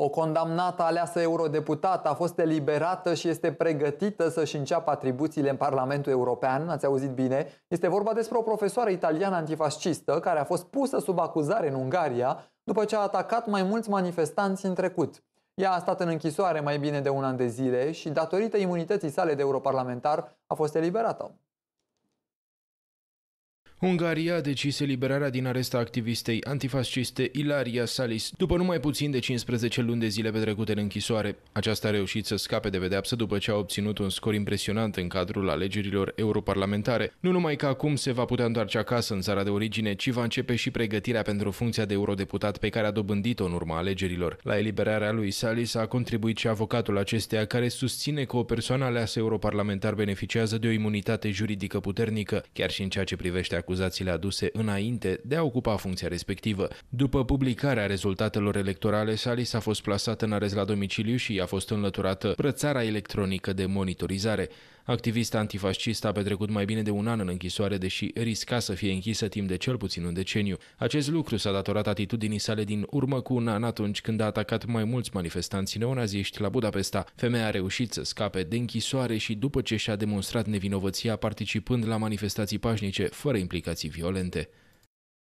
O condamnată aleasă eurodeputată a fost eliberată și este pregătită să-și înceapă atribuțiile în Parlamentul European. Ați auzit bine? Este vorba despre o profesoară italiană antifascistă care a fost pusă sub acuzare în Ungaria după ce a atacat mai mulți manifestanți în trecut. Ea a stat în închisoare mai bine de un an de zile și, datorită imunității sale de europarlamentar, a fost eliberată. Ungaria a decis eliberarea din arest activistei antifasciste Ilaria Salis după numai puțin de 15 luni de zile petrecute în închisoare. Aceasta a reușit să scape de vedeapsă după ce a obținut un scor impresionant în cadrul alegerilor europarlamentare. Nu numai că acum se va putea întoarce acasă în țara de origine, ci va începe și pregătirea pentru funcția de eurodeputat pe care a dobândit-o în urma alegerilor. La eliberarea lui Salis a contribuit și avocatul acesteia care susține că o persoană aleasă europarlamentar beneficiază de o imunitate juridică puternică, chiar și în ceea ce privește acuzațiile aduse înainte de a ocupa funcția respectivă. După publicarea rezultatelor electorale, Salis a fost plasat în arest la domiciliu și i-a fost înlăturată prățara electronică de monitorizare. Activista antifascist a petrecut mai bine de un an în închisoare, deși risca să fie închisă timp de cel puțin un deceniu. Acest lucru s-a datorat atitudinii sale din urmă cu un an atunci când a atacat mai mulți manifestanți neonaziști la Budapesta. Femeia a reușit să scape de închisoare și după ce și-a demonstrat nevinovăția participând la manifestații pașnice fără implicații violente.